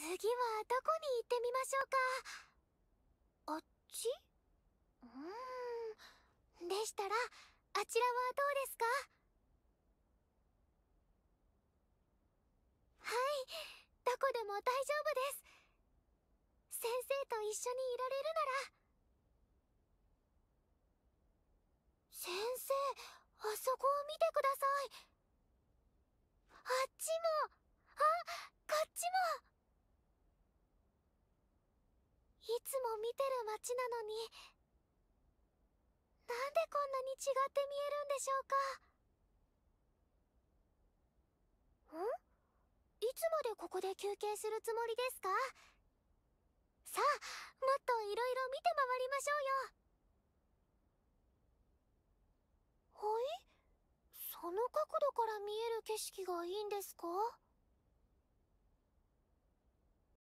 次はどこに行ってみましょうかあっちうーんでしたらあちらはどうですかはいどこでも大丈夫です先生と一緒にいられるなら先生あそこを見てくださいつも見てる街なのになんでこんなに違って見えるんでしょうかんいつまでここで休憩するつもりですかさあもっといろいろ見て回りましょうよはいその角度から見える景色がいいんですか